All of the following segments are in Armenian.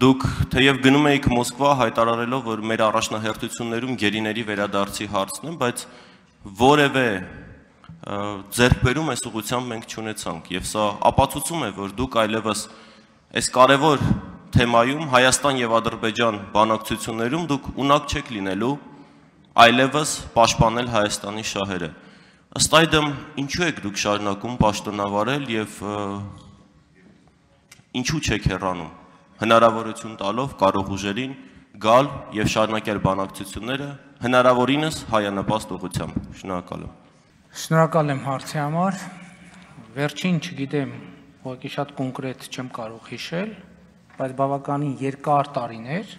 Դուք թեև գնում եք Մոսկվա հայտարարելով, որ մեր առաջնահերթություններում գերիների վերադարձի հարցն է, բայց որևէ ձերբերում այս ուղղությամբ մենք չունեցանք եւ սա ապացուցում է, որ դուք այլևս այս կարևոր թեմայում Հայաստան եւ Ադրբեջան բանակցություններում դուք ունակ չեք լինելու այլևս պաշտպանել Հայաստանի շահերը։ Ըստ այդմ ինչու եք դուք շարունակում պաշտոնավարել եւ ինչու չեք հեռանում հնարավորություն տալով կարող ուժերին գալ եւ շարունակել բանակցությունները հնարավորինս հայանպաստ ուղությամբ։ Շնորհակալ եմ։ Շնորհակալ եմ հարցի համար։ Վերջին չգիտեմ, ուղղակի շատ կոնկրետ չեմ կարող հիշել, բայց բավականին երկար տարիներ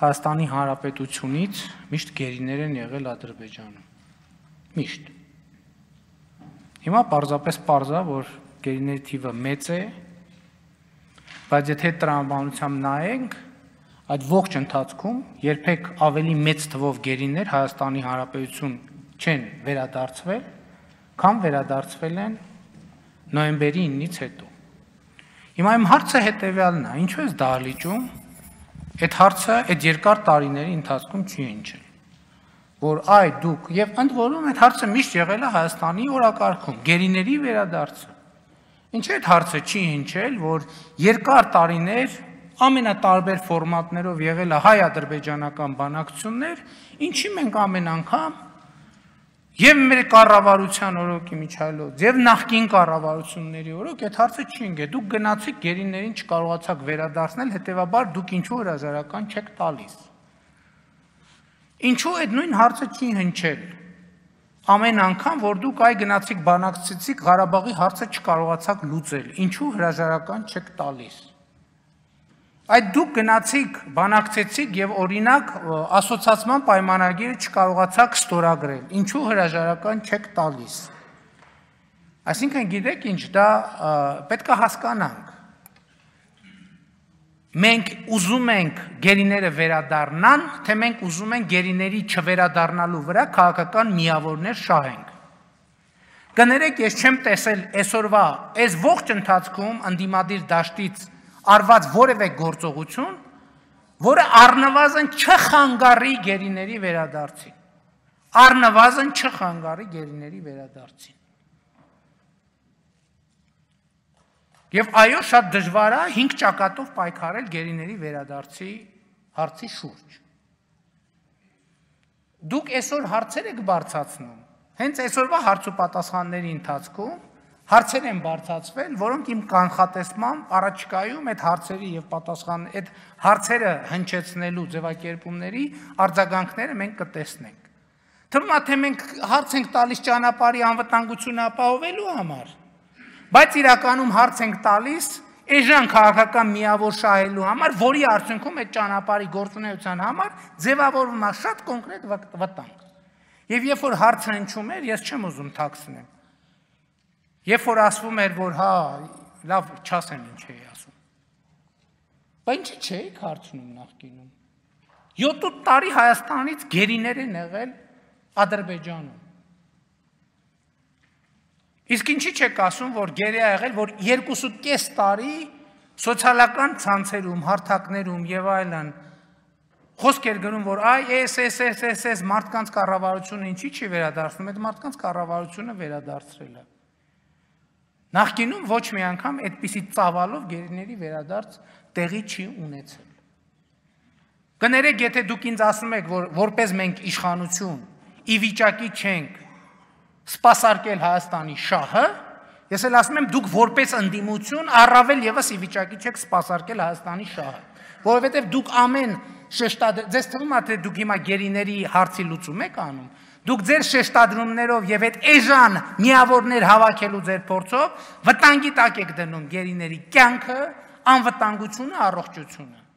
Հայաստանի Հանրապետությունից միշտ գերիներ են եղել Ադրբեջանում։ Միշտ։ Հիմա պարզապես պարզա, որ գերիների թիվը մեծ է, Բայց եթե տրամաբանությամբ նայենք, այդ ողջ ընթացքում երբեք ավելի մեծ թվով գերիներ Հայաստանի Հանրապետություն չեն վերադարձվել, քան վերադարձվել են նոյեմբերի 9-ից հետո։ Հիմա իմ հարցը հետևյալն է. ինչու է դահլիճում Այդ հարցը այդ երկար տարիների ընթացքում չի ընչել։ Որ այ դուք եւ ընդ որում այդ հարցը միշտ եղել է Հայաստանի օրակարգում, գերիների վերադարձը։ Ինչու այդ հարցը չի հնչել, որ երկար տարիներ ամենատարբեր ֆորմատներով եղել է հայ-ադրբեջանական բանակցություններ, ինչի մենք ամեն անգամ եւ մեր կառավարության օրոք Միչայլոց եւ նախկին կառավարությունների օրոք այդ հարցը չի ընկել։ Դուք գնացիք գերիներին չկարողացաք վերադարձնել, հետեւաբար դուք ինչու հրաժարական չեք տալիս։ Ինչու այդ նույն հարցը չի հնչել ամեն անգամ, որ դուք այ գնացիք բանակցեցիք Ղարաբաղի հարցը չկարողացաք լուծել, ինչու հրաժարական չեք տալիս։ Այդ դուք գնացիք, բանակցեցիք եւ օրինակ ասոցիացիան պայմանագիրը չկարողացաք ստորագրել, ինչու հրաժարական չեք տալիս։ Այսինքն գիտեք ինչ, դա պետք է հասկանանք Մենք ուզում ենք գերիները վերադառնան, թե մենք ուզում ենք գերիների չվերադառնալու վրա քաղաքական միավորներ շահենք։ Կներեք, ես չեմ տեսել այսօրվա այս ողջ ընթացքում անդիմադիր դաշտից արված որևէ գործողություն, որը առնվազն չխանգարի գերիների վերադարձին։ Առնվազն չխանգարի գերիների վերադարձին։ Եվ այո, շատ դժվար է 5 ճակատով պայքարել գերիների վերադարձի հարցի շուրջ։ Դուք այսօր հարցեր եք բարձացնում։ Հենց այսօրվա հարց ու պատասխանների ընթացքում հարցեր են բարձացվել, որոնք իմ կանխատեսմամբ առաջկայում այդ հարցերի եւ պատասխան այդ հարցերը հնչեցնելու ձևակերպումների արձագանքները մենք կտեսնենք։ Թվում է թե մենք հարց ենք տալիս ճանապարհի անվտանգությունը ապահովելու համար, Բայց իրականում հարց ենք տալիս այժմ քաղաքական միավոր շահելու համար, որի արդյունքում այդ ճանապարհի գործունեության համար ձևավորվում է շատ կոնկրետ վտանգ։ Եվ երբ որ հարցը ինչու՞մ էր, ես չեմ ուզում ཐակսնեմ։ Երբ որ ասվում էր, որ հա, լավ, չասեմ ինչ էի ասում։ Բայց ինչի՞ չէիք հարցնում նախկինում։ 7 տարի Հայաստանից գերիներ են եղել Ադրբեջանում։ Իսկ ինչի՞ չեք ասում, որ գերիա եղել, որ 2.5 տարի սոցիալական ցանցերում, հարթակներում եւ այլն խոսք էր գրում, որ այ էս էս էս էս էս մարդկանց կառավարությունը ինչի՞ չի վերադարձնում, այդ մարդկանց կառավարությունը վերադարձրել է։ Նախկինում ոչ մի անգամ այդպիսի ծավալով գերիների վերադարձ տեղի չի ունեցել։ Կներեք, եթե դուք ինձ ասում եք, որ որպես մենք իշխանություն ի վիճակի չենք սпасարկել Հայաստանի շահը, ես էլ ասում եմ դուք որպես ընդդիմություն առավել եւս ի վիճակի չեք սпасարկել Հայաստանի շահը, որովհետեւ դուք ամեն շեշտադ ձեզ թվում է թե դուք հիմա գերիների հարցի լուծում եք անում, դուք ձեր շեշտադրումներով եւ այդ էժան միավորներ հավաքելու ձեր փորձով վտանգի տակ եք դնում գերիների կյանքը, անվտանգությունը, առողջությունը։